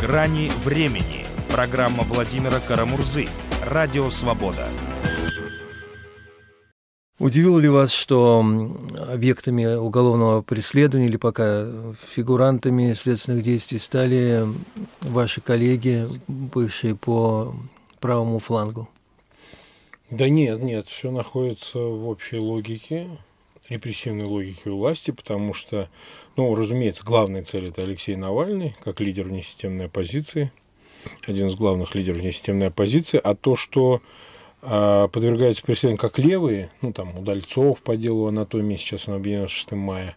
грани времени». Программа Владимира Карамурзы. Радио «Свобода». Удивило ли вас, что объектами уголовного преследования или пока фигурантами следственных действий стали ваши коллеги, бывшие по правому флангу? Да нет, нет, все находится в общей логике репрессивной логики власти, потому что, ну, разумеется, главная цель это Алексей Навальный, как лидер внесистемной оппозиции, один из главных лидеров внесистемной оппозиции, а то, что э, а, подвергаются преследованию как левые, ну, там, Удальцов по делу анатомии, сейчас он объявлен 6 мая,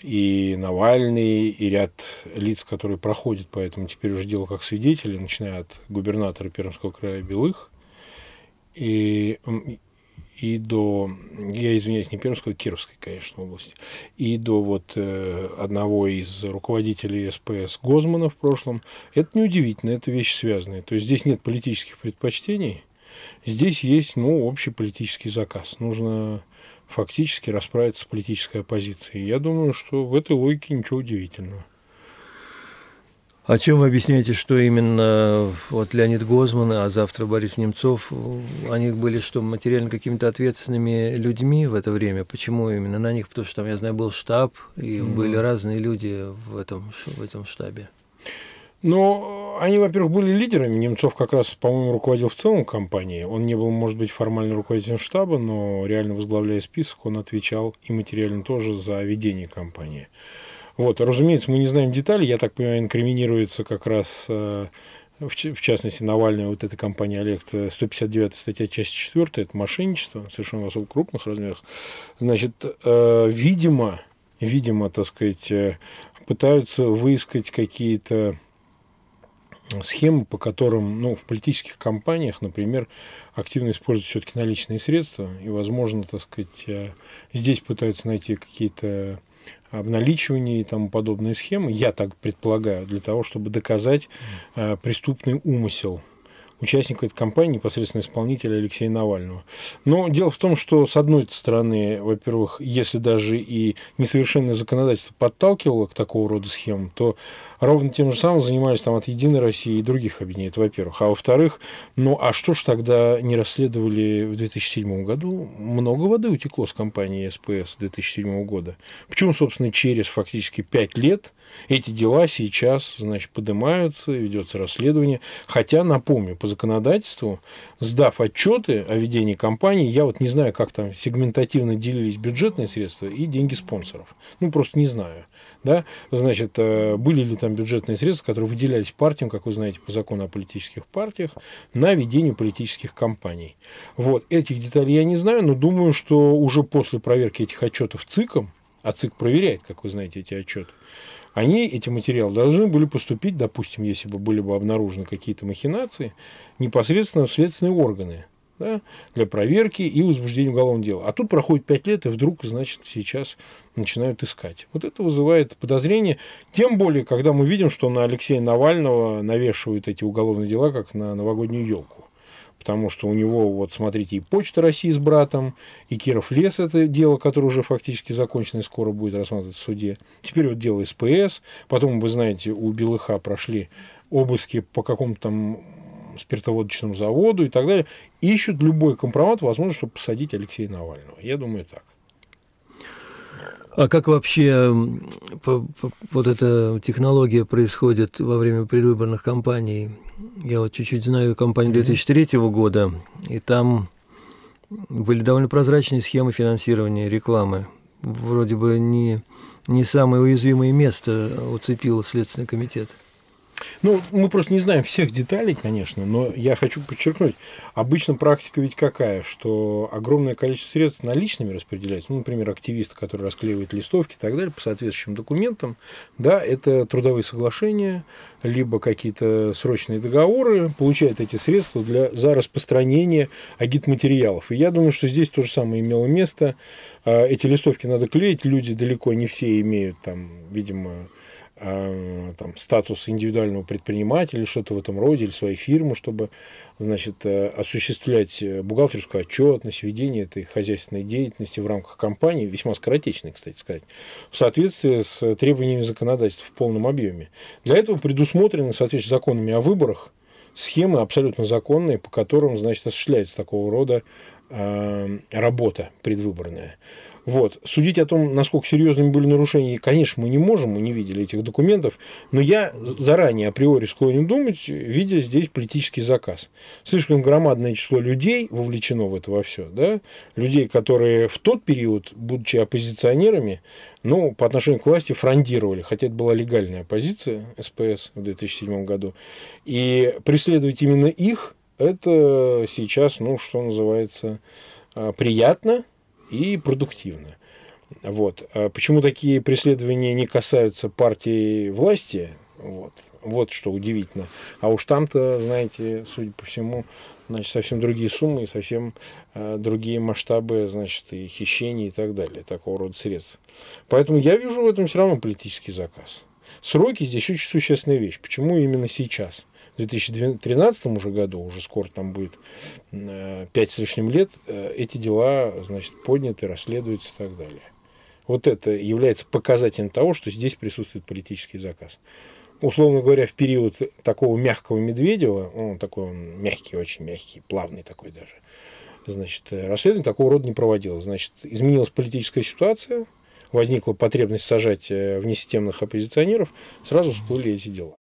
и Навальный, и ряд лиц, которые проходят по этому теперь уже дело как свидетели, начиная от губернатора Пермского края Белых, и и до, я извиняюсь, не Пермского, а Кировской, конечно, области, и до вот э, одного из руководителей СПС Гозмана в прошлом, это неудивительно, это вещи связанные. То есть здесь нет политических предпочтений, здесь есть, ну, общий политический заказ. Нужно фактически расправиться с политической оппозицией. Я думаю, что в этой логике ничего удивительного. О чем вы объясняете, что именно вот Леонид Гозман, а завтра Борис Немцов, они были что, материально какими-то ответственными людьми в это время? Почему именно на них? Потому что там, я знаю, был штаб, и mm. были разные люди в этом, в этом штабе. Ну, они, во-первых, были лидерами. Немцов как раз, по-моему, руководил в целом компанией. Он не был, может быть, формально руководителем штаба, но реально возглавляя список, он отвечал и материально тоже за ведение компании. Вот, разумеется, мы не знаем деталей, я так понимаю, инкриминируется как раз э, в частности, Навального, вот эта компания Олег, 159 э, статья, часть 4, это мошенничество, совершенно в крупных размерах. Значит, э, видимо, видимо, так сказать, пытаются выискать какие-то схемы, по которым ну, в политических компаниях, например, активно используют все-таки наличные средства, и, возможно, так сказать, здесь пытаются найти какие-то обналичивании и тому подобные схемы, я так предполагаю, для того, чтобы доказать э, преступный умысел участника этой кампании, непосредственно исполнителя Алексея Навального. Но дело в том, что с одной стороны, во-первых, если даже и несовершенное законодательство подталкивало к такого рода схемам, то ровно тем же самым занимались там от «Единой России» и других объединений, это во-первых. А во-вторых, ну а что ж тогда не расследовали в 2007 году? Много воды утекло с компании СПС 2007 года. Почему, собственно, через фактически пять лет эти дела сейчас, значит, поднимаются, ведется расследование. Хотя, напомню, по законодательству, сдав отчеты о ведении компании, я вот не знаю, как там сегментативно делились бюджетные средства и деньги спонсоров. Ну, просто не знаю. Да? Значит, э, были ли там бюджетные средства, которые выделялись партиям, как вы знаете, по закону о политических партиях, на ведение политических кампаний. Вот, этих деталей я не знаю, но думаю, что уже после проверки этих отчетов ЦИКом, а ЦИК проверяет, как вы знаете, эти отчеты, они, эти материалы, должны были поступить, допустим, если бы были бы обнаружены какие-то махинации, непосредственно в следственные органы да, для проверки и возбуждения уголовного дела. А тут проходит пять лет, и вдруг, значит, сейчас начинают искать. Вот это вызывает подозрение, тем более, когда мы видим, что на Алексея Навального навешивают эти уголовные дела, как на новогоднюю елку потому что у него, вот смотрите, и Почта России с братом, и Киров лес это дело, которое уже фактически закончено и скоро будет рассматриваться в суде. Теперь вот дело СПС, потом, вы знаете, у Белыха прошли обыски по какому-то там спиртоводочному заводу и так далее. Ищут любой компромат, возможно, чтобы посадить Алексея Навального. Я думаю, так. А как вообще вот эта технология происходит во время предвыборных кампаний? Я вот чуть-чуть знаю кампанию 2003 года, и там были довольно прозрачные схемы финансирования рекламы. Вроде бы не, не самое уязвимое место уцепил Следственный комитет. Ну, мы просто не знаем всех деталей, конечно, но я хочу подчеркнуть, обычно практика ведь какая, что огромное количество средств наличными распределяется, ну, например, активисты, которые расклеивают листовки и так далее по соответствующим документам, да, это трудовые соглашения, либо какие-то срочные договоры, получают эти средства для, за распространение агитматериалов. И я думаю, что здесь то же самое имело место. А, эти листовки надо клеить, люди далеко не все имеют там, видимо, Э, там, статус индивидуального предпринимателя, что-то в этом роде, или своей фирмы, чтобы значит, э, осуществлять э, бухгалтерскую отчетность, ведение этой хозяйственной деятельности в рамках компании, весьма скоротечной, кстати сказать, в соответствии с требованиями законодательства в полном объеме. Для этого предусмотрены, соответственно законами о выборах, схемы абсолютно законные, по которым, значит, осуществляется такого рода Эм, работа предвыборная. Вот. Судить о том, насколько серьезными были нарушения, конечно, мы не можем, мы не видели этих документов, но я заранее априори склонен думать, видя здесь политический заказ. Слишком громадное число людей вовлечено в это во все, да? людей, которые в тот период, будучи оппозиционерами, ну, по отношению к власти фрондировали, хотя это была легальная оппозиция СПС в 2007 году, и преследовать именно их – это сейчас, ну, что называется, а, приятно и продуктивно. Вот. А почему такие преследования не касаются партии власти? Вот. Вот что удивительно. А уж там-то, знаете, судя по всему, значит, совсем другие суммы и совсем э, другие масштабы, значит, и хищений и так далее, такого рода средств. Поэтому я вижу в этом все равно политический заказ. Сроки здесь очень существенная вещь. Почему именно сейчас? 2013 уже году, уже скоро там будет 5 э, с лишним лет, э, эти дела, значит, подняты, расследуются и так далее. Вот это является показателем того, что здесь присутствует политический заказ. Условно говоря, в период такого мягкого Медведева, он ну, такой он мягкий, очень мягкий, плавный такой даже, значит, э, расследование такого рода не проводилось. Значит, изменилась политическая ситуация, возникла потребность сажать внесистемных оппозиционеров, сразу всплыли эти дела.